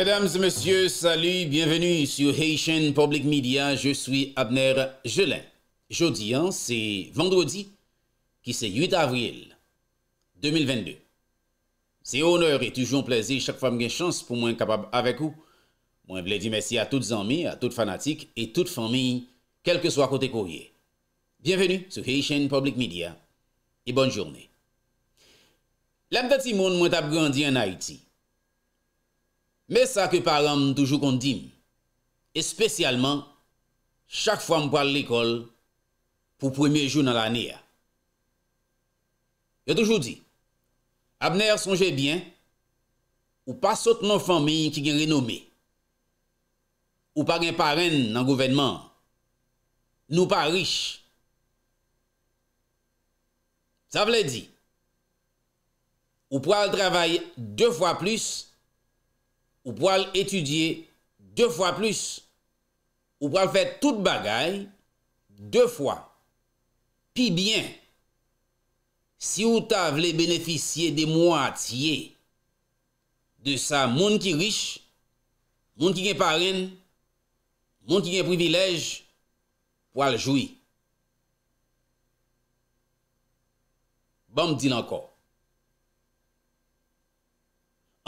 Mesdames et messieurs, salut, bienvenue sur Haitian Public Media. Je suis Abner Jelin. Jeudi an, c'est vendredi, qui c'est 8 avril 2022. C'est honneur et toujours plaisir chaque fois que j'ai chance pour moi incapable avec vous. Moi, je l'ai dit merci à toutes amies, à toutes fanatiques et toutes familles, quel que soit côté courrier. Bienvenue sur Haitian Public Media et bonne journée. L'abdati monde mouette a grandi en Haïti. Mè sa ke param toujou kon dim, espesyalman, chak fwa mpwa l l'ekol pou premier jou nan l'anè ya. Yo toujou di, abner sonje bien, ou pa sot nan famin ki gen renome, ou pa gen parem nan gouvenman, nou pa riche. Sa vle di, ou pwa l travay deou fwa plis, Ou pou al etudye deou fwa plus. Ou pou al fwe tout bagay deou fwa. Pi byen, si ou ta vle beneficye de mwatiye de sa moun ki riche, moun ki gen parin, moun ki gen privilej, pou al jouy. Bon mdine anko.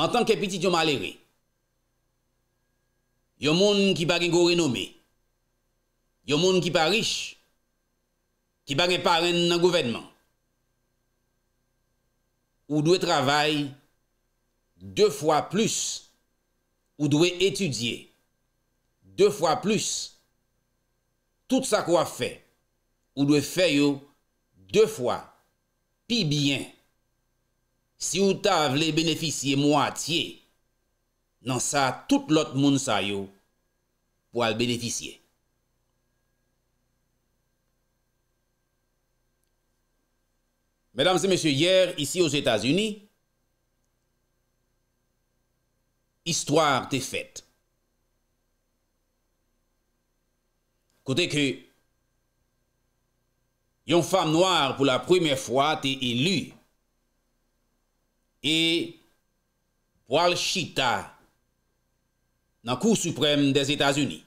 An tanke piti diou malerey, yon moun ki bagen go renome, yon moun ki parish, ki bagen paren nan gouvenman. Ou dwe travay, dwe fwa plus, ou dwe etudye, dwe fwa plus, tout sa kwa fe, ou dwe fe yo, dwe fwa, pi bien, si ou ta vle beneficye mwa atye, si ou ta vle beneficye mwa atye, nan sa tout lot moun sa yo pou al benefisye. Mèdam se mèsyou yèr, isi ou Zétazuni, històre te fèt. Kote kè, yon fam noyar pou la prèmè fwa te elu e pou al chita nan kou suprèm des Etats-Unis,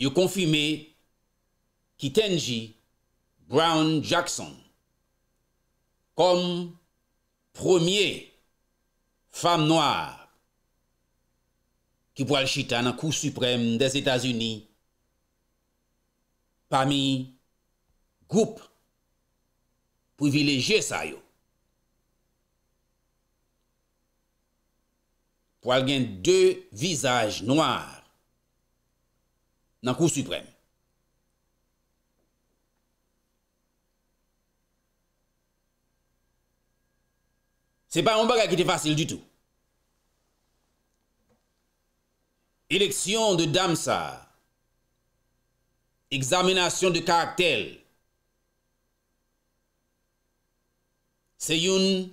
yo konfime ki Tenji Brown Jackson kom promye fam noar ki po alchita nan kou suprèm des Etats-Unis pa mi goup privileje sa yo. pou al gen de visaj noar nan kou suprèm. Se pa yon baga ki te fasil du tout. Eleksyon de damsa, examenasyon de kartel, se yon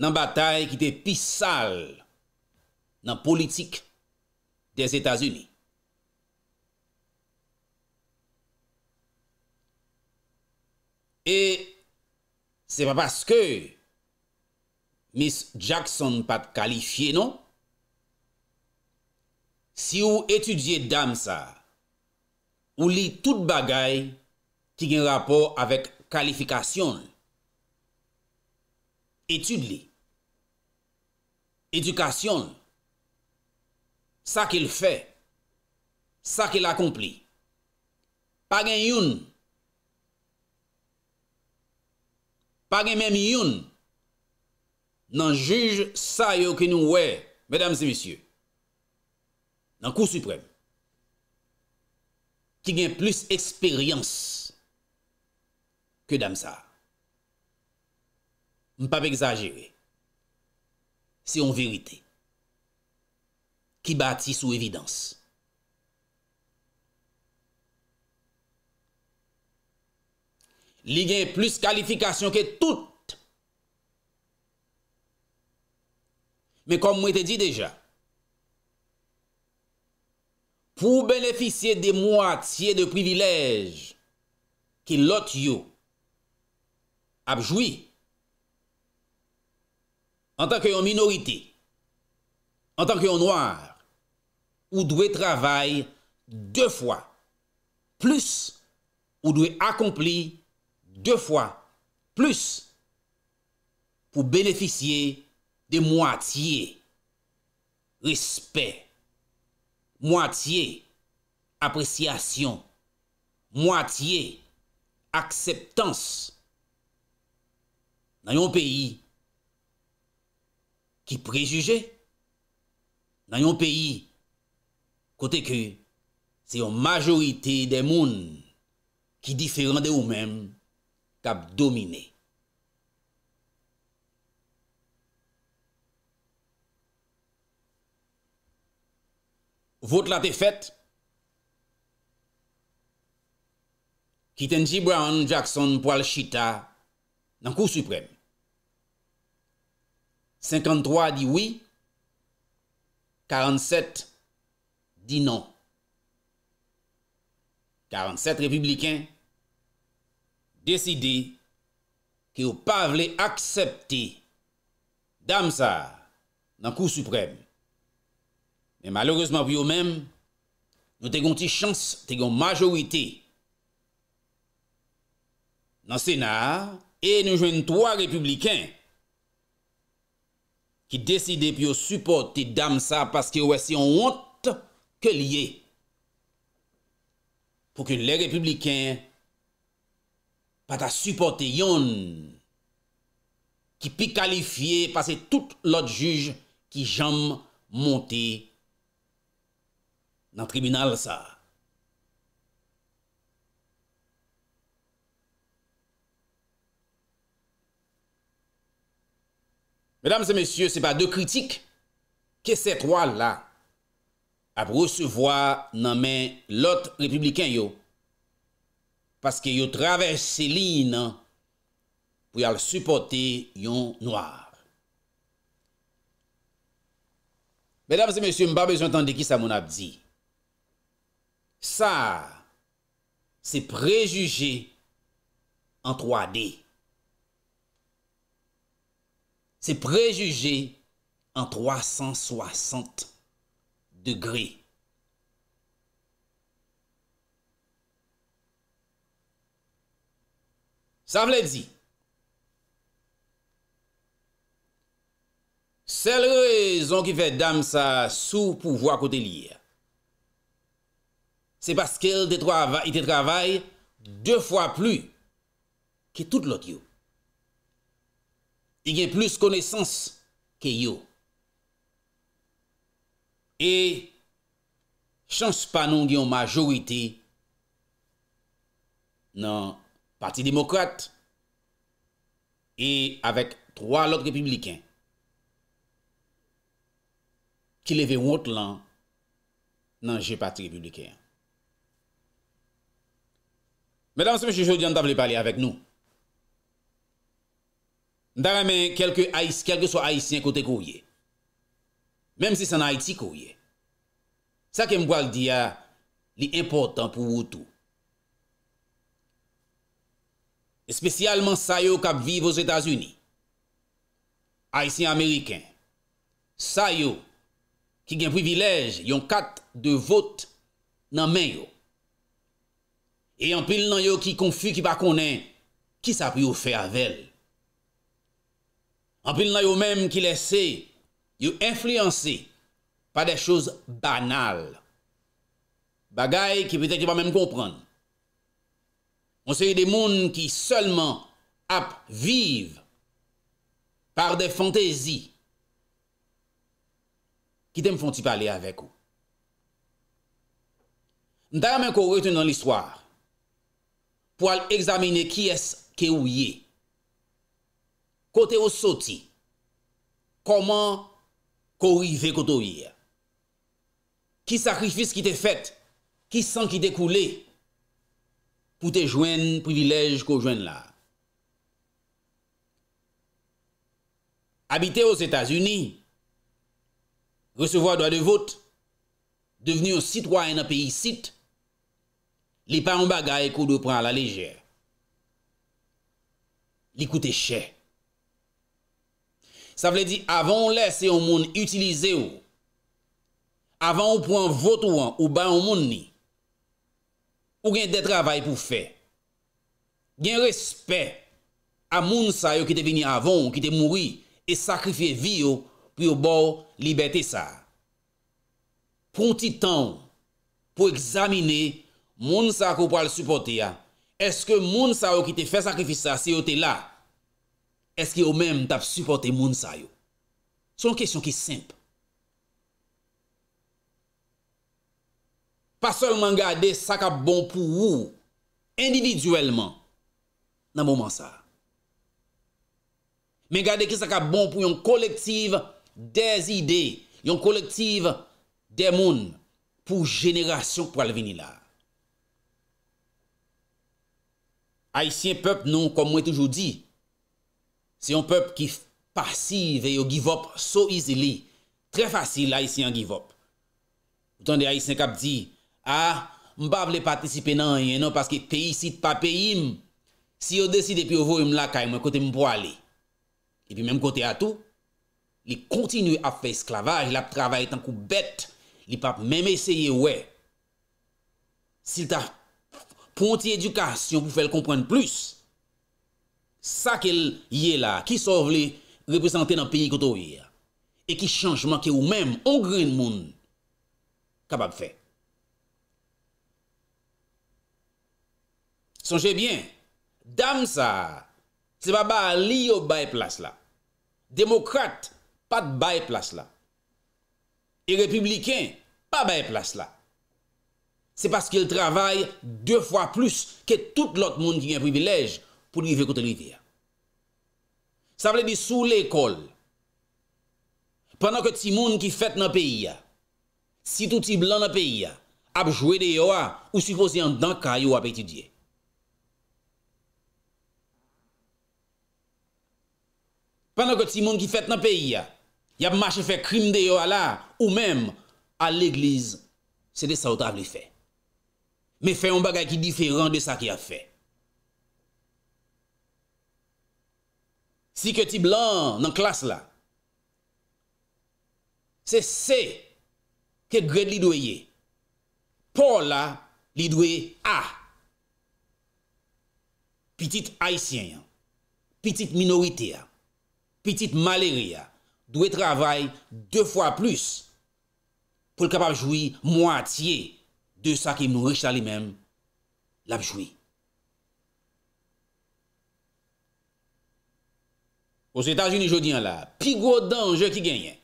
nan batay ki te pisal nan kou suprèm. nan politik des Etats-Unis. E, se pa baske, Miss Jackson pat kalifiye, non? Si ou etudye dam sa, ou li tout bagay ki gen rapor avèk kalifikasyon, etud li, edukasyon, Sa ki l'fè, sa ki l'akompli. Pagè youn, pagè mèm youn, nan juj sa yo ki nou wè, mèdame se misye, nan kou suprem, ki gen plus eksperyans ke dam sa. M'pap exagere, si yon verite. qui bâtit sous évidence. Ligue plus qualification que toute. Mais comme on te dit déjà, pour bénéficier des moitiés de privilèges qui l'autre a joui en tant que minorité, en tant que noir, ou dwe travay, dwe fwa, plus, ou dwe akompli, dwe fwa, plus, pou beneficye, de mwatiye, respet, mwatiye, apresyasyon, mwatiye, akseptans, nan yon peyi, ki prejuge, nan yon peyi, Kote ke, se yon majorite de moun ki diferan de ou men kap domine. Vot la te fet, ki tenji Brown, Jackson, Poal, Chita nan kou suprèm. 53 di oui, 47 di oui, di nan. Non. 47 republikan deside ki ou pa vle aksepte dam sa nan kou suprèm. Men malourezman pou yo men, nou te gonti chans, te gont majorite nan senar e nou jwen 3 republikan ki deside pou yo supporte dam sa paske wè si yon hont pou ke liye pou ke lè republiken pat a supporte yon ki pi kalifiye pase tout lot juj ki jam monte nan tribunal sa. Medam se mesye, se pa de kritik, ke se kwa la ap rousevwa nanmen lot republikan yo, paske yo traves se li nan, pou yal supporte yon noyar. Bedav se monsi mba bezwen tan de ki sa moun ap di, sa se prejuge en 3D. Se prejuge en 360°. Sa vle di, sel rezon ki fe dam sa sou pou wakote lir, se baske l de travay de fwa plu ki tout lot yo, i gen plis konesans ke yo, E chans pa nou gen yon majorite nan Parti Demokrate e avèk 3 lot republiken ki leve wot lan nan G Parti Republiken. Mèdam se mèche jò di an dam le palè avèk nou. Damè men kelke sou haïsien kote kouye. Mem si san Haiti kouye. Sa kem gwal diya li important pou wotou. Espesyalman sa yo kap viv wos Etats-Unis. Haitien Ameriken. Sa yo ki gen privilej yon kat de vot nan men yo. E yon pil nan yo ki konfu ki pa konen. Ki sa pi yo fe avel. An pil nan yo men ki lesey. Yow enflyanse pa de chouz banal, bagay ki pwete ki pa mèm kompran. Monsen yow de moun ki selman ap vive par de fantizi ki tem fon ti pale avèk ou. Nta yaman kou reten nan l'histoire pou al examine ki es ke ou ye. Kote ou soti, koman... Ko rive koto ria. Ki sakrifis ki te fet, ki san ki dekoule, pou te jwen privilej ko jwen la. Abite ou Sétas-Uni, resevo a doa de vot, deveni ou sitwa en a peyi sit, li pa an bagay kou do pran la lejè. Li koute chè. Sa vle di avon lè se yon moun utilize ou. Avon ou pou an votou an ou bay an moun ni. Ou gen detravay pou fe. Gen respè a moun sa yo ki te bini avon ou ki te mouri. E sakrifye vi ou pou yo bo libetè sa. Pronti tan pou examine moun sa ko pou al supporte ya. Eske moun sa yo ki te fe sakrifye sa se yo te la. eske yo men tap supporte moun sa yo? Se yon kesyon ki simp. Pa solman gade sa ka bon pou wou, individuellement, nan mouman sa. Men gade ki sa ka bon pou yon kolektiv des ide, yon kolektiv de moun pou jeneration pou alveni la. Aisyen pep nou, kom mwen toujou di, Se yon pep ki fpasi ve yo give up so izili, tre fasil la isi yon give up. Utande a isen kap di, a, mbap le patisipe nan yon nan, paske peyi sit pa peyi m, si yo deside pe yo vo yon lakay, mwen kote m pou ale. E pi mwen kote atou, li kontinu ap fe esklavaj, la ap travay tan kou bet, li pap mwen meseye we. Si lta pwonti edukasyon pou fel kompwen plus, Sa kel yè la, ki sov li represante nan peyi koto yè. E ki chanjman ki ou mèm, ou gri moun, kabab fè. Sonjè byen, dam sa, se ba ba li yo baye plas la. Demokrate, pa de baye plas la. E republiken, pa baye plas la. Se paske l travay, deou fwa plus ke tout l ot moun ki gen privilej... pou li vekote li de ya. Sa vle di sou l'ekol, panan ke ti moun ki fet nan peyi ya, si touti blan nan peyi ya, ap jwe de yo a, ou si fose yon dankay yo ap etidye. Panan ke ti moun ki fet nan peyi ya, ya ap mache fe krim de yo a la, ou mem, a l'eglize, se de sa wata ap li fe. Me fe yon bagay ki diferan de sa ki a fe. Si ke ti blan nan klas la, se se ke gred li dweye. Po la, li dweye a. Pitit aisyen, pitit minorite a, pitit maleri a, dweye travay de fwa plus pou l kapabjoui mwatiye de sa ki mnou rechta li men l apjoui. Ou se Etat-Unis jodi an la, pi gro danje ki genyen,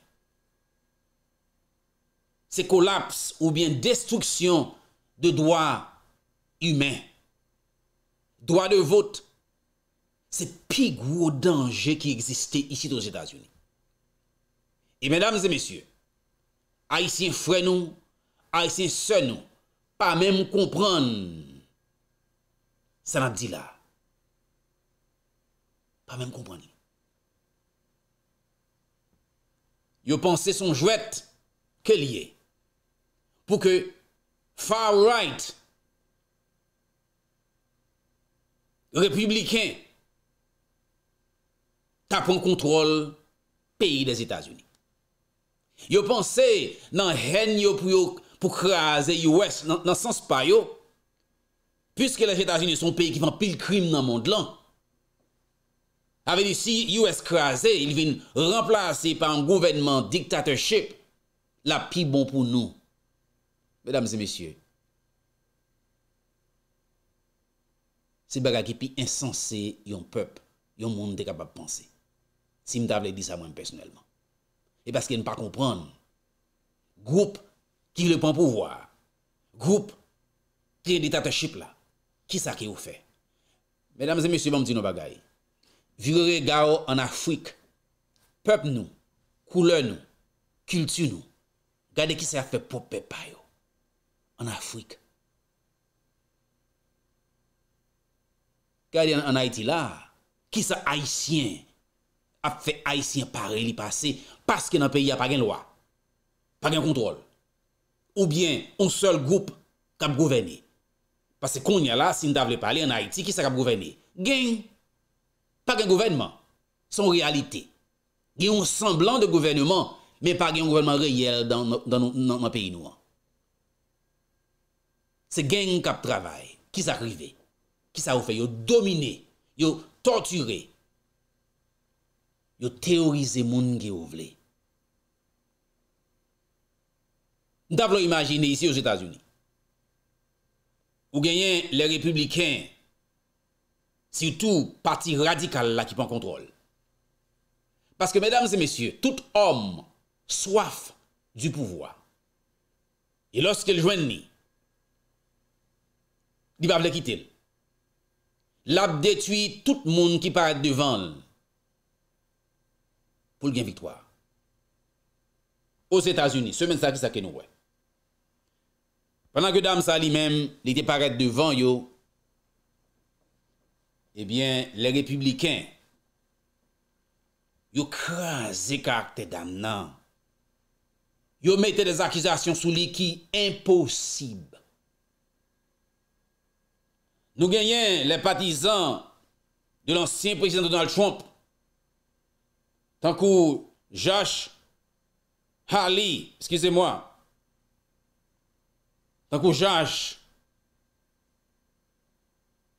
se kolaps ou bien destruksyon de doa humen, doa de vote, se pi gro danje ki egziste isi do Se Etat-Unis. E menam se mesye, a isi frenou, a isi sè nou, pa men mou kompran se nan di la. Pa men mou kompran ni. Yo panse son jwet ke liye pou ke far-right republiken tapon kontrol peyi des Etats-Unis. Yo panse nan hen yo pou yo pou kreaze US nan sens pa yo, pwiske les Etats-Unis son peyi ki fan pil krim nan mond lan, Ave disi, you eskraze, il vin remplase pan gouvernement diktatorship, la pi bon pou nou. Medam se mesye, se baga ki pi insense yon pep, yon moun de kapap panse, si mta vle di sa mwen personelman. E baske n pa kompran, group ki le pon pouvoar, group ki diktatorship la, ki sa ki ou fe? Medam se mesye, bon mti nou bagayi. virere gao an Afrik, pep nou, koule nou, kiltu nou, gade ki se a fe pop pep payo, an Afrik. Gade an Haiti la, ki se Haitien, ap fe Haitien pare li pase, paske nan peyi a pa gen lwa, pa gen kontrol, ou bien, an sol goup, kap gouveni. Pase konye la, si n davle pale an Haiti, ki se kap gouveni. Gen, Par gen gouvenman, son realite. Gen yon semblan de gouvenman, men par gen yon gouvenman reyel dan nan peyi nouan. Se gen kap travay, ki sa rive, ki sa oufe, yo domine, yo torture, yo teorize moun gen ouvle. Ndap loun imagine yisi yo z'Etats-Unis. Ou genyen le republiken Si ou tou pati radikal la ki pon kontrol. Paske, medam se mesye, tout om soaf du pouvoi. E loske l'jwen ni, li pa vle kitil. Lap detui tout moun ki paret devan l. Poul gen vitoi. O se tas uni, semen sa ki sa ken wè. Panan ke dam sa li men, li te paret devan yo, Ebyen, eh lè republikèn, yo kran zekak te dam nan. Yo mette des akizasyon sou li ki imposib. Nou genyen lè patizan de l'ansyen prezident Donald Trump tankou Josh Harley, eskize mwa, tankou Josh Harley,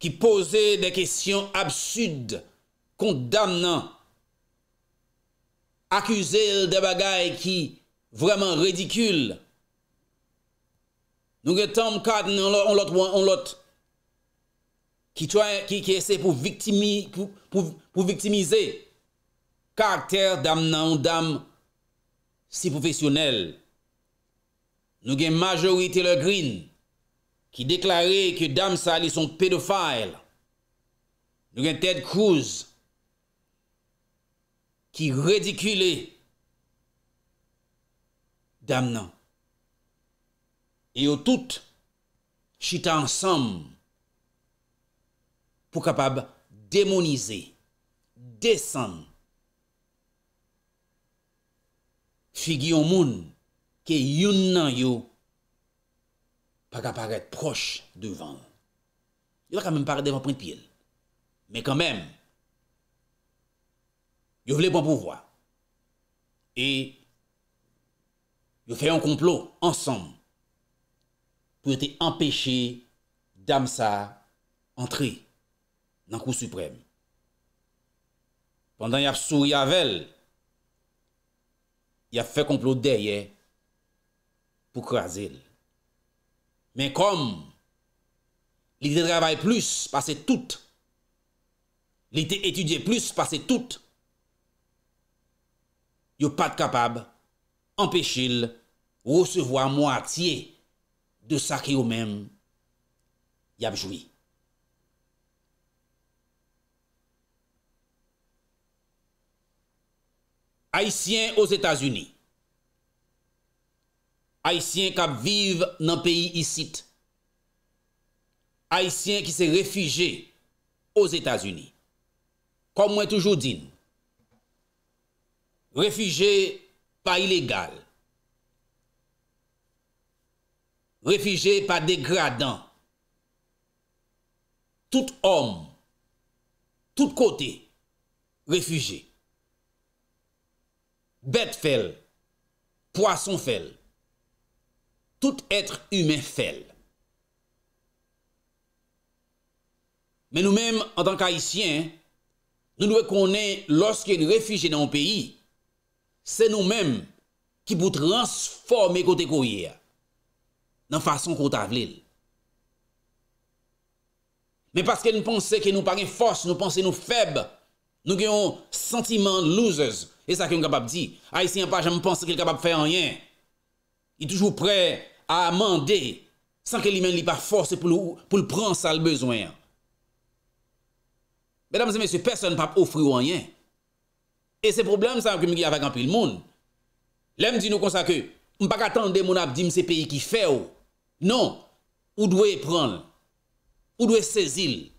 ki pose de kesyon absud kont dam nan, akuse de bagay ki vreman redikul, nou ge tom kad nan lot, ki kese pou viktimize karakter dam nan, ou dam si profesyonel, nou ge majorite le grin, Ki deklare ke dam sali son pedofayl. Nou gen Ted Cruz. Ki redikule. Dam nan. E yo tout. Chita ansam. Po kapab demonize. Desam. Figi yon moun. Ke yon nan yon. pas qu'à proche devant. Il va quand même paraître devant point pied. Mais quand même, il voulait bon pouvoir. Et il fait un complot ensemble pour empêcher empêché d'Amsa entrer dans la Cour suprême. Pendant qu'il a souri avec elle, il a fait complot derrière pour craser. Men kom li te dravay plus pa se tout, li te etudye plus pa se tout, yo pat kapab empeshele ou sevoa mou atye de sa ki ou men yabjoui. Aisyen ou Etasuni Aisyen kap vive nan peyi isit. Aisyen ki se refije ouz Etasuni. Kom mwen toujou din. Refije pa ilegal. Refije pa degradan. Tout om, tout kote, refije. Bet fel, poason fel, tout etre humen fel. Men nou men, an tan ka isyen, nou nou konen, loske nou refije nan ou peyi, se nou men, ki pou transforme kote kouye, nan fason kouta vlil. Men paske nou pense ke nou pari fos, nou pense nou feb, nou gen yon sentimen louzez, e sa ke nou kapab di, a isen yon pa, jan mou pense ke nou kapab fey anyen, yon toujou prey a amande, san ke li men li pa force pou l'pren sal bezwen. Benam se mesye, person pa pou fri ou anyen. E se problem sa, ke mi ki avagan pou l'moun, lem di nou konsa ke, m pa katande moun ap di mse peyi ki fe ou. Oh. Non, ou dwey pren, ou dwey sezil,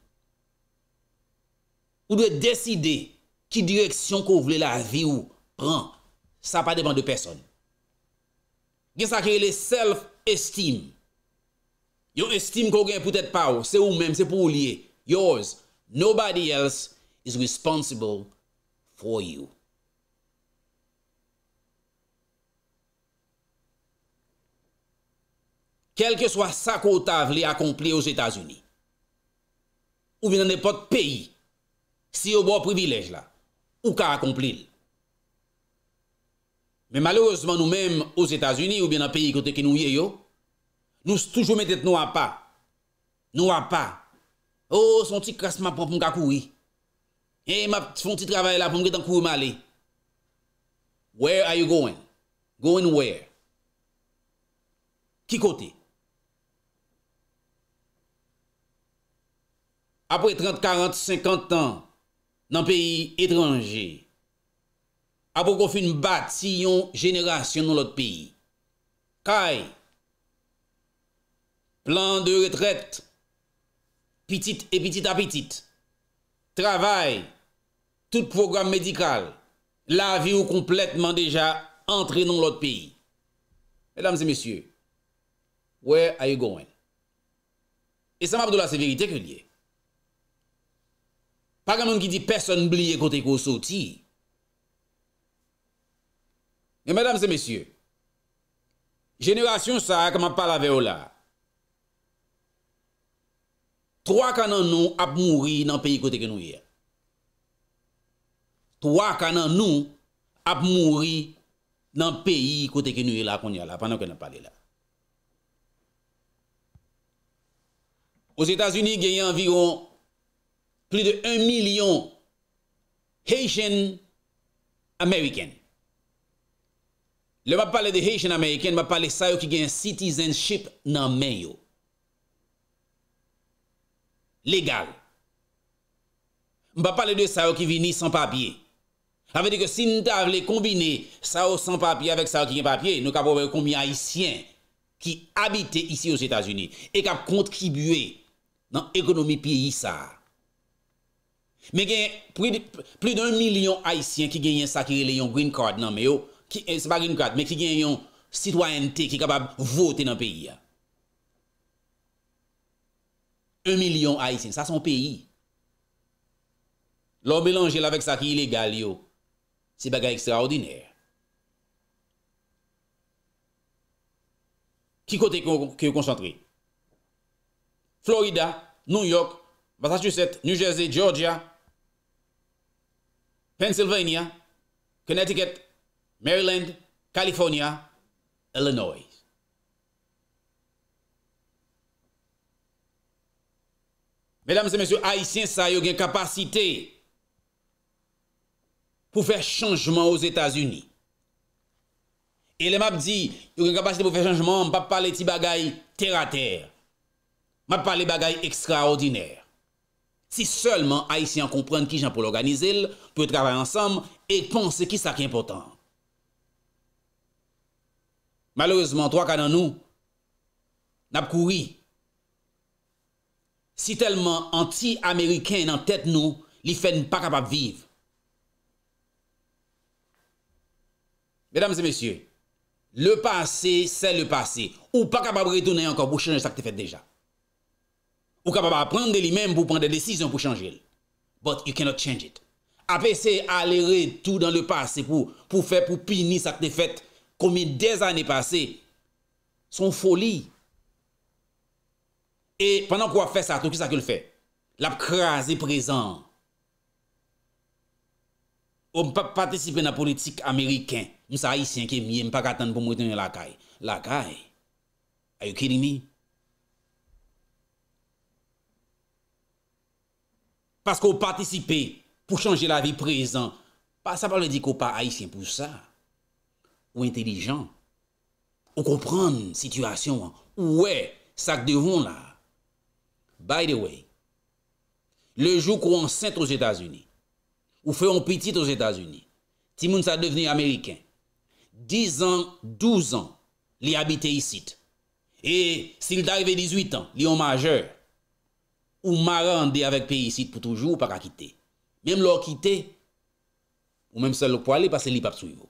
ou dwey deside, ki direksyon ko vle la vi ou pren, sa pa depan de person. Ge sa ke li self-reliant, Yo estime kou gen pou tèt pa ou, se ou men, se pou ou liye. Yours, nobody else is responsible for you. Kel ke swa sa koutav li akompli ou zétaz uni, ou binan de pot peyi, si yo bo privilej la, ou ka akompli lè. Men malouzman nou menm ou s'Etats-Unis ou bien nan peyi kote ke nou ye yo, nou s'toujou men tèt nou ap pa. Nou ap pa. Ou, oh, son ti kras ma prop mkakoui. E, ma fon ti travay la pou mge tan kou mali. Where are you going? Going where? Ki kote? Ki kote? Apre 30, 40, 50 tan nan peyi etranje. apou kon fin bat si yon jenerasyon nou lot peyi. Kay, plan de retret, pitit e pitit apitit, travay, tout program medikal, la vi ou kompletman deja antre nou lot peyi. Mesdames et messieurs, where are you going? E sa mabou de la se verite ke liye. Pa gen moun ki di person blie kote ko soti, Men, mèdames et mèsyè, jenèration sa, kèman pal ave ou la, 3 kanan nou ap mouri nan peyi kote ke nou yè. 3 kanan nou ap mouri nan peyi kote ke nou yè la kon yè la, panan kèman pal yè la. Ou s'Etats-Unis, yè yè anviron plè de 1 milyon Haitian Amerikèn. Le m ap pale de Haitian Ameriken, m ap pale sa yo ki gen yon citizenship nan men yo. Legal. M ap pale de sa yo ki vini san papye. A ve de ke si n ta vle kombine sa yo san papye avèk sa yo ki gen papye, nou ka pou ve yon kombi Haitien ki habite yisi yo Sétas-Unis e ka pou kontribuye nan ekonomi piye yisa. Me gen plus de un milyon Haitien ki gen yon sa ki gen yon green card nan men yo Eh, Mek si gen yon citoyente ki kabab vote nan peyi ya. 1 milyon a yi sin, sa son peyi. Lò melange la vek sa ki ilegal yo, si bagay ekstraordinèr. Ki kote ki yo konsantre? Florida, New York, Massachusetts, New Jersey, Georgia, Pennsylvania, Connecticut, Maryland, California, Illinois. Mesdames et messieurs, haïtien sa yon gen kapasite pou fèr chanjman ouz Etats-Unis. E le map di, yon gen kapasite pou fèr chanjman, map pale ti bagay terater. Map pale bagay ekstraordinèr. Si selman haïtien komprenne ki jan pou l'organize l, pou travay ansam, et pon se ki sa ki importan. Malouzman, to ak anan nou, nap kouri. Si telman anti-amerikèn nan tèt nou, li fen pa kapap viv. Medam se mesye, le pasè, se le pasè. Ou pa kapap retounen ankor pou chanye sakte fèt deja. Ou kapap ap prende li men pou prende desisyon pou chanje el. But you cannot change it. Ape se ale re tout dan le pasè pou fè pou pini sakte fèt Ou mi dez ane pase, son foli. E panan kwa fe sa, tout ki sa ke l fe? La krasi prezan. Ou m pa patisipe na politik Ameriken. M sa Haitien ke mi, m pa katan pou m witen yon lakay. Lakay? Are you kidding me? Paske ou patisipe pou chanje la vi prezan. Paske ou pa patisipe pou chanje la vi prezan. Ou intelijan. Ou kompran situasyon an. Ou wey, sak devon la. By the way, le jou kou an sent ou zétaz uni, ou fè an petit ou zétaz uni, ti moun sa deveni Ameriken, 10 an, 12 an, li habite isit. E, si l'darive 18 an, li an majeur, ou marande avèk pe isit pou toujou ou pa kakite. Mem lò kite, ou mem sel lò kwa li, pa se li pap sou yvo.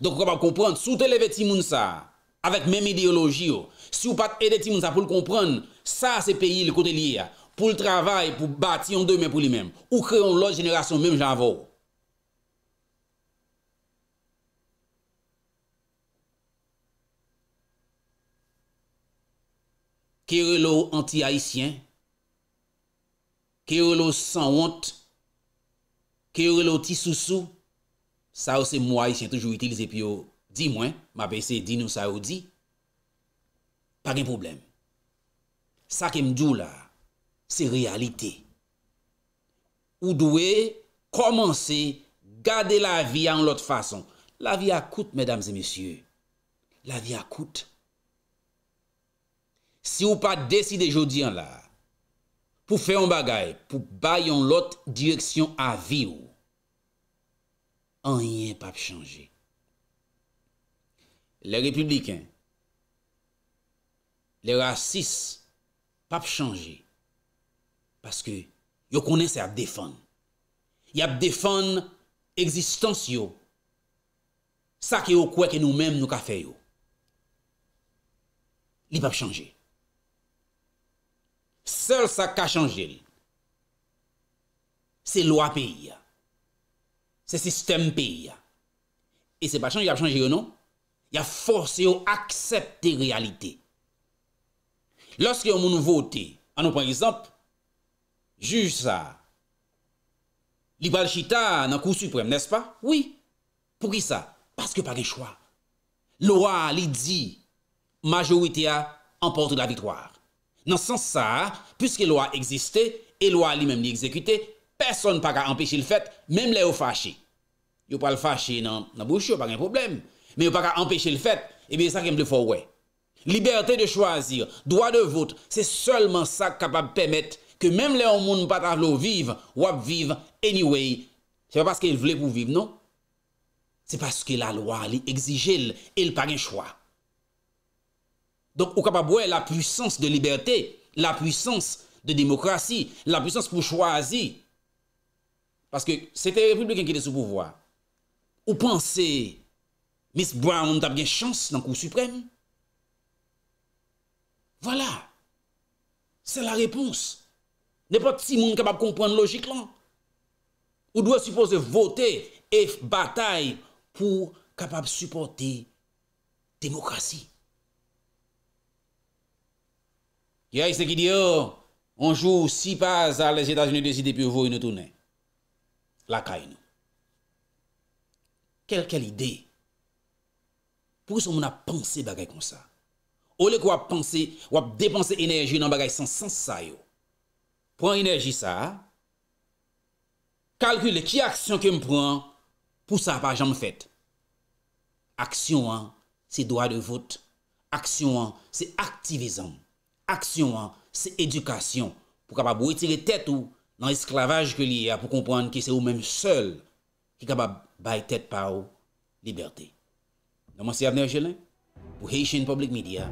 Don kon pa kompran, sou te leve ti moun sa, avèk mèm ideoloji yo, sou pat ede ti moun sa pou l kompran, sa se peyi l kote liya, pou l travay, pou bati yon demèm pou li mèm, ou kreyon lòj generasyon mèm jan vò. Kè yon lò anti-haïsyen, kè yon lò sanwant, kè yon lò ti sousou, Sa ou se mwoy si an toujou itilize pi ou di mwen, ma pe se di nou sa ou di, pa gen problem. Sa ke mdou la, se realite. Ou dwe, komanse, gade la vi an lot fason. La vi akout, medamze, mesye. La vi akout. Si ou pa deside jodi an la, pou fe yon bagay, pou bay yon lot direksyon a vi ou, Anyen pa ap chanje. Le republikan, le rasis, pa ap chanje. Paske yo konen se ap defan. Ya defan existans yo. Sa ki yo kweke nou menm nou ka feyo. Li pa ap chanje. Seol sa ka chanje li. Se lwa peyi ya. C'est e système pays, Et c'est pas changé, il y changé, non? Il Il y a force accepté la réalité Lorsque vous moun vote, an nous par exemple, ça, ça, nest dans chita suprême, suprême, n'est-ce Oui. Pour ça? Parce que pas de choix loi dit la majorité a, emporte la victoire. Dans ce sens ça puisque loi existait, et loi lui-même l'exécutait, Person pa ka empèche l'fèt, mèm lè ou fâché. Yo pa l'fâché nan bouchou, pa gen problem. Men yo pa ka empèche l'fèt, e bè sa kem de fò wè. Libertè de chwazir, doa de vôt, se solman sa kapab pèmèt ke mèm lè ou moun pata vlo viv, wap viv anyway. Se pa paske l vle pou viv, non? Se paske la lwa li exijel, el pa gen chwaz. Donk ou kapab wè la pwissans de libertè, la pwissans de demokrasi, la pwissans pou chwazir, Paske se te republikan ki de sou pouvoi. Ou panse Miss Brown tab gen chans nan kou suprèm. Voilà. Se la repons. Ne pat si moun kapab kompren logik lan. Ou dwa suppose vote et bataille pou kapab supporte demokrasi. Ki a y se ki di yo oh, anjou si paz a les Etats-Unis desi depi ouvoi ne tounen. lakay nou. Kel, kel ide? Pou yon moun ap ponse bagay kon sa? Ou lek wap ponse, wap deponse enerji nan bagay san sensay yo? Pon enerji sa, kalkule ki aksyon ki mpon pou sa pa jan mfet. Aksyon an, se doa de vot, aksyon an, se aktivizan, aksyon an, se edukasyon, pou kapabou etire tet ou nan esklavaj ke li ya pou komponan ki se ou menm sel ki kaba bay tet pa ou liberté. Nan monsi avner jelen, pou Haitian Public Media,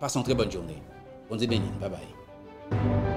pasan tre bon jounen. Bon zi benin, bye bye.